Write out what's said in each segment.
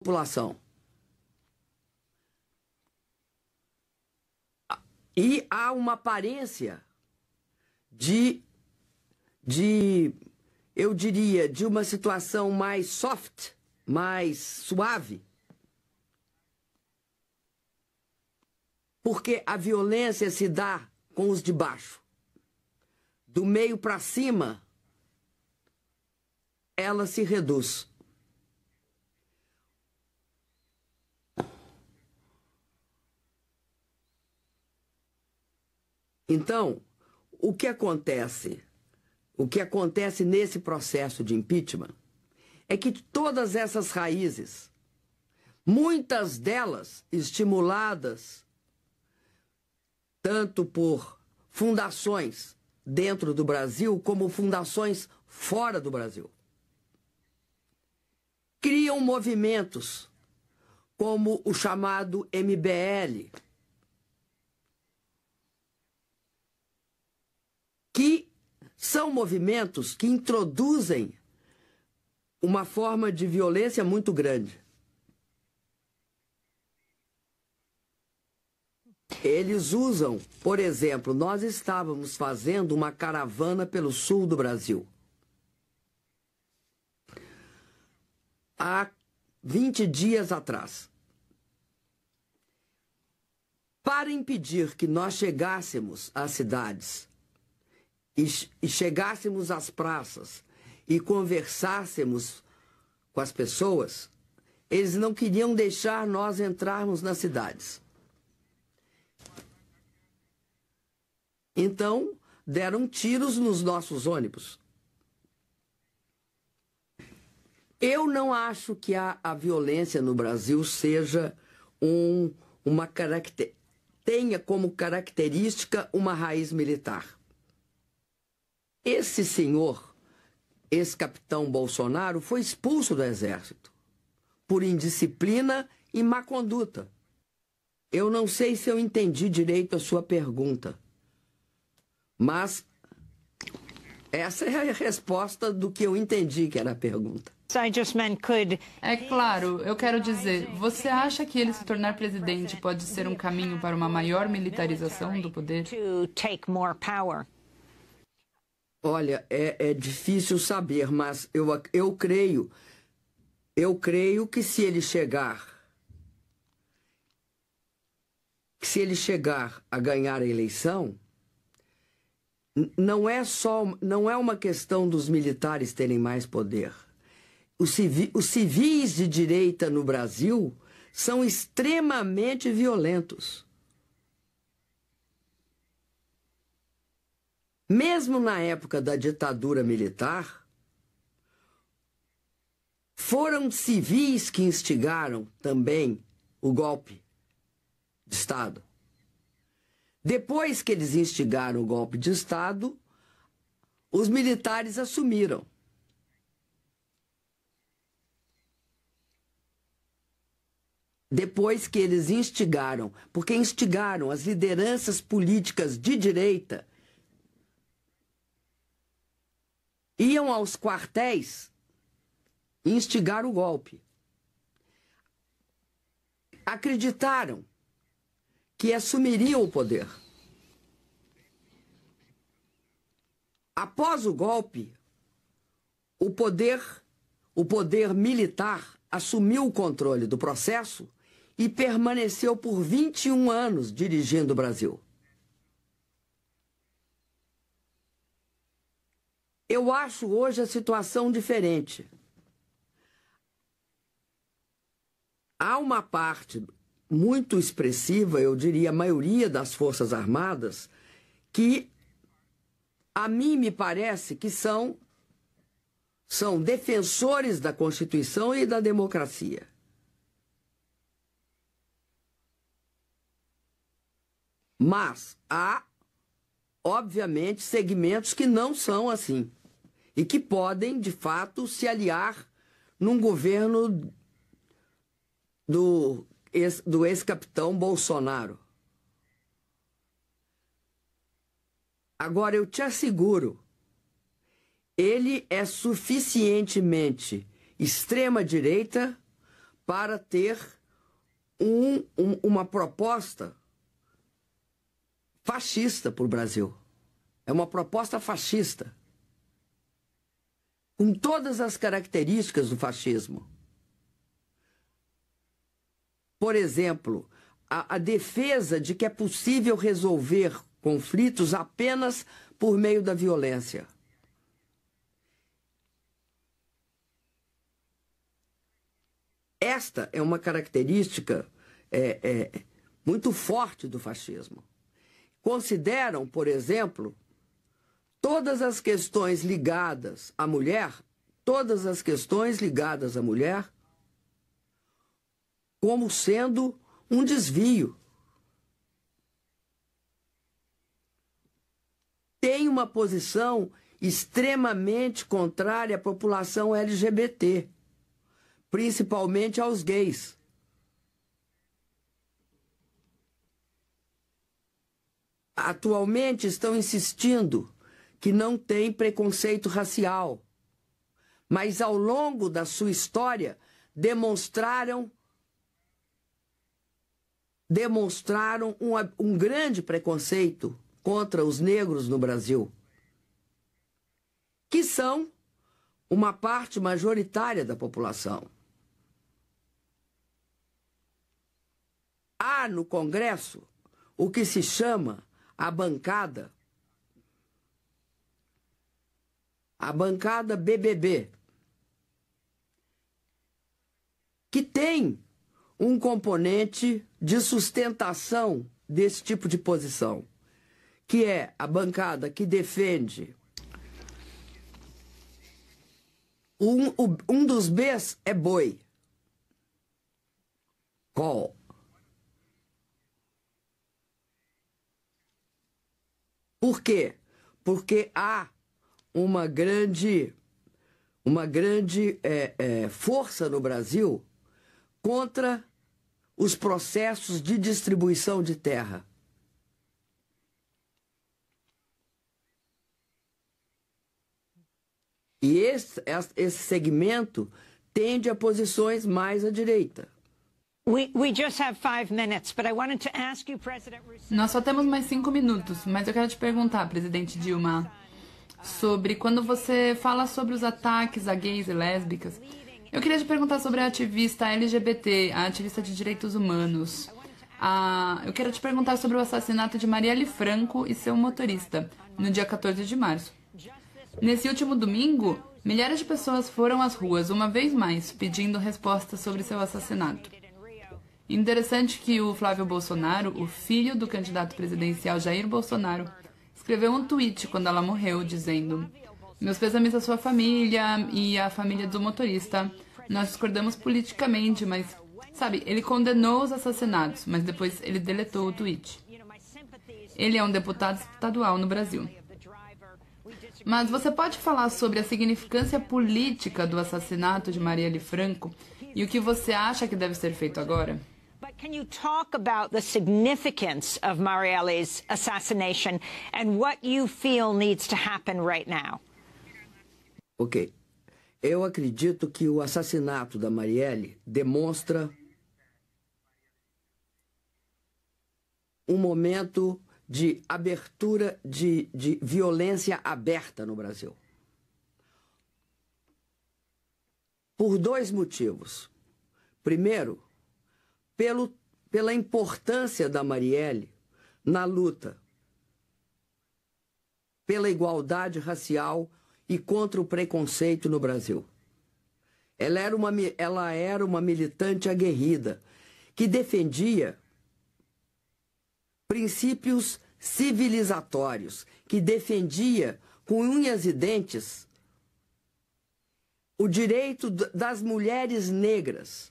população. E há uma aparência de, de, eu diria, de uma situação mais soft, mais suave. Porque a violência se dá com os de baixo. Do meio para cima, ela se reduz. Então, o que acontece? O que acontece nesse processo de impeachment é que todas essas raízes, muitas delas estimuladas tanto por fundações dentro do Brasil como fundações fora do Brasil, criam movimentos como o chamado MBL, que são movimentos que introduzem uma forma de violência muito grande. Eles usam, por exemplo, nós estávamos fazendo uma caravana pelo sul do Brasil. Há 20 dias atrás. Para impedir que nós chegássemos às cidades e, e chegássemos às praças e conversássemos com as pessoas, eles não queriam deixar nós entrarmos nas cidades. Então, deram tiros nos nossos ônibus. Eu não acho que a, a violência no Brasil seja um, uma caracter, tenha como característica uma raiz militar. Esse senhor, esse capitão Bolsonaro, foi expulso do exército por indisciplina e má conduta. Eu não sei se eu entendi direito a sua pergunta, mas essa é a resposta do que eu entendi que era a pergunta. É claro, eu quero dizer, você acha que ele se tornar presidente pode ser um caminho para uma maior militarização do poder? Olha, é, é difícil saber, mas eu, eu creio, eu creio que se ele chegar, que se ele chegar a ganhar a eleição, não é só, não é uma questão dos militares terem mais poder. Os, civi, os civis de direita no Brasil são extremamente violentos. Mesmo na época da ditadura militar, foram civis que instigaram também o golpe de Estado. Depois que eles instigaram o golpe de Estado, os militares assumiram. Depois que eles instigaram, porque instigaram as lideranças políticas de direita iam aos quartéis instigar o golpe. Acreditaram que assumiriam o poder. Após o golpe, o poder, o poder militar assumiu o controle do processo e permaneceu por 21 anos dirigindo o Brasil. Eu acho hoje a situação diferente. Há uma parte muito expressiva, eu diria a maioria das Forças Armadas, que a mim me parece que são são defensores da Constituição e da democracia. Mas há, obviamente, segmentos que não são assim e que podem, de fato, se aliar num governo do ex, do ex-capitão Bolsonaro. Agora, eu te asseguro, ele é suficientemente extrema-direita para ter um, um, uma proposta fascista para o Brasil. É uma proposta fascista com todas as características do fascismo. Por exemplo, a, a, defesa de que é possível resolver conflitos apenas por meio da violência. Esta é uma característica é, é, muito forte do fascismo. Consideram, por exemplo, todas as questões ligadas à mulher, todas as questões ligadas à mulher, como sendo um desvio. Tem uma posição extremamente contrária à população LGBT, principalmente aos gays. Atualmente estão insistindo que não tem preconceito racial, mas ao longo da sua história demonstraram demonstraram um, um grande preconceito contra os negros no Brasil, que são uma parte majoritária da população. Há no Congresso o que se chama a bancada a bancada BBB, que tem um componente de sustentação desse tipo de posição, que é a bancada que defende. Um, um dos Bs é boi. Qual? Por quê? Porque há uma grande, uma grande é, é, força no Brasil contra os processos de distribuição de terra. E esse, esse segmento tende a posições mais à direita. Nós só temos mais cinco minutos, mas eu quero te perguntar, presidente Dilma sobre quando você fala sobre os ataques a gays e lésbicas. Eu queria te perguntar sobre a ativista LGBT, a ativista de direitos humanos. Ah, eu quero te perguntar sobre o assassinato de Marielle Franco e seu motorista, no dia 14 de março. Nesse último domingo, milhares de pessoas foram às ruas, uma vez mais, pedindo respostas sobre seu assassinato. Interessante que o Flávio Bolsonaro, o filho do candidato presidencial Jair Bolsonaro, escreveu um tweet quando ela morreu, dizendo: Meus pêsames à sua família e à família do motorista. Nós discordamos politicamente, mas. Sabe, ele condenou os assassinatos, mas depois ele deletou o tweet. Ele é um deputado estadual no Brasil. Mas você pode falar sobre a significância política do assassinato de Marielle Franco e o que você acha que deve ser feito agora? Can you talk about the significance of Marielle's assassination and what you feel needs to happen right now? Ok. Eu acredito que o assassinato da Marielle demonstra um momento de abertura de, de violência aberta no Brasil. Por dois motivos. Primeiro, pelo, pela importância da Marielle na luta pela igualdade racial e contra o preconceito no Brasil. Ela era uma, ela era uma militante aguerrida que defendia princípios civilizatórios, que defendia com unhas e dentes o direito das mulheres negras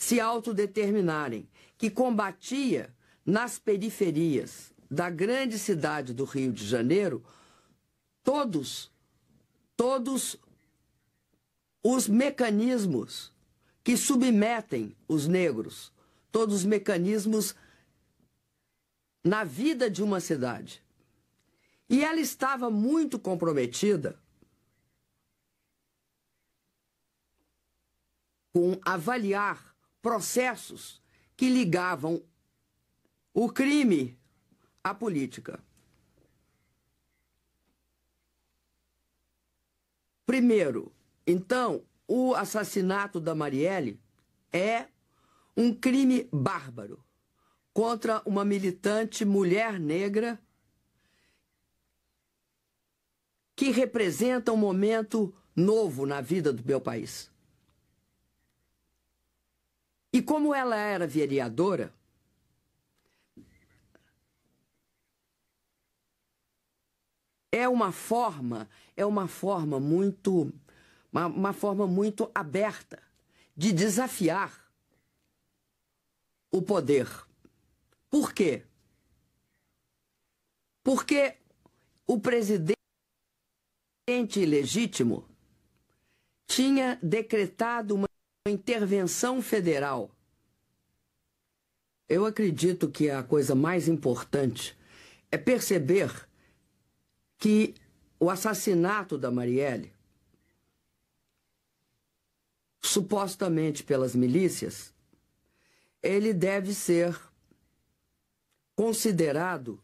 se autodeterminarem, que combatia nas periferias da grande cidade do Rio de Janeiro todos todos os mecanismos que submetem os negros, todos os mecanismos na vida de uma cidade. E ela estava muito comprometida com avaliar processos que ligavam o crime à política. Primeiro, então, o assassinato da Marielle é um crime bárbaro contra uma militante mulher negra que representa um momento novo na vida do meu país. E como ela era vereadora, é uma forma, é uma forma muito, uma, uma forma muito aberta de desafiar o poder. Por quê? Porque o presidente legítimo tinha decretado uma intervenção federal. Eu acredito que a coisa mais importante é perceber que o assassinato da Marielle, supostamente pelas milícias, ele deve ser considerado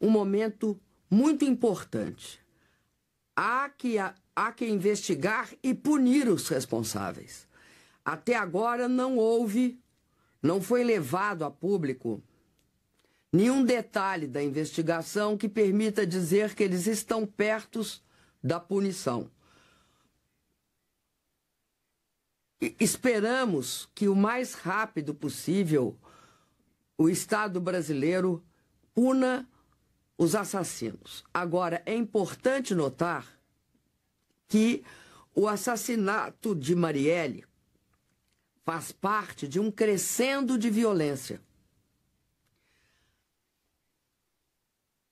um momento muito importante. Há que, há que investigar e punir os responsáveis. Até agora não houve, não foi levado a público nenhum detalhe da investigação que permita dizer que eles estão perto da punição. E esperamos que o mais rápido possível o Estado brasileiro puna os assassinos. Agora, é importante notar que o assassinato de Marielle faz parte de um crescendo de violência.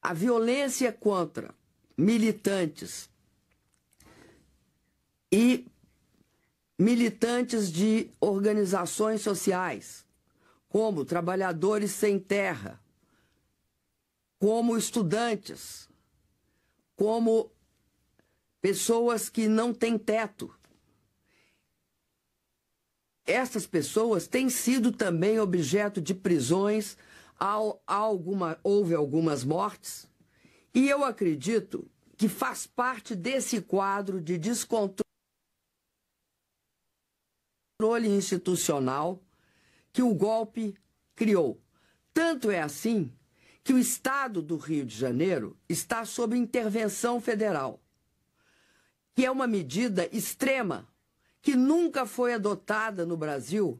A violência contra militantes e militantes de organizações sociais, como trabalhadores sem terra, como estudantes, como pessoas que não têm teto essas pessoas têm sido também objeto de prisões, ao, alguma, houve algumas mortes, e eu acredito que faz parte desse quadro de descontrole institucional que o golpe criou. Tanto é assim que o Estado do Rio de Janeiro está sob intervenção federal, que é uma medida extrema que nunca foi adotada no Brasil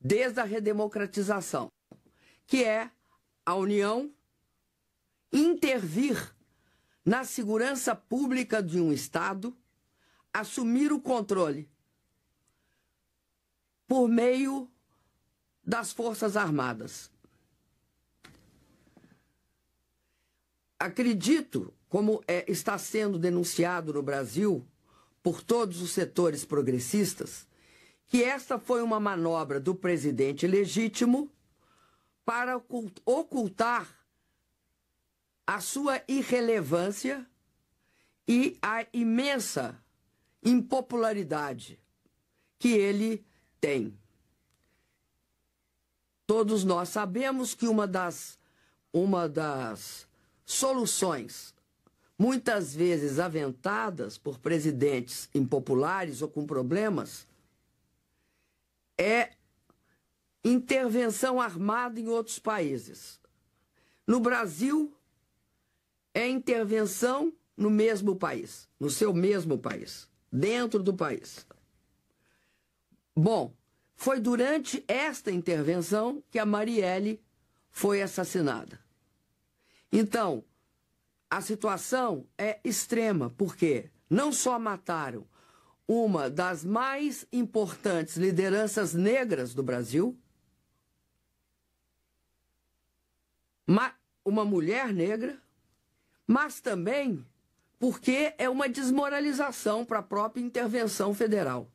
desde a redemocratização, que é a União intervir na segurança pública de um Estado, assumir o controle por meio das Forças Armadas. Acredito, como é, está sendo denunciado no Brasil, por todos os setores progressistas que esta foi uma manobra do presidente legítimo para ocultar a sua irrelevância e a imensa impopularidade que ele tem. Todos nós sabemos que uma das, uma das soluções muitas vezes aventadas por presidentes impopulares ou com problemas, é intervenção armada em outros países. No Brasil, é intervenção no mesmo país, no seu mesmo país, dentro do país. Bom, foi durante esta intervenção que a Marielle foi assassinada. Então, a situação é extrema, porque não só mataram uma das mais importantes lideranças negras do Brasil, uma mulher negra, mas também porque é uma desmoralização para a própria intervenção federal.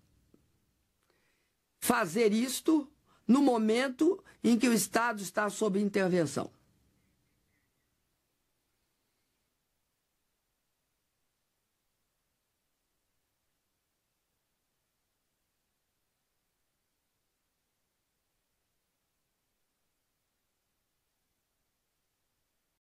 Fazer isto no momento em que o Estado está sob intervenção.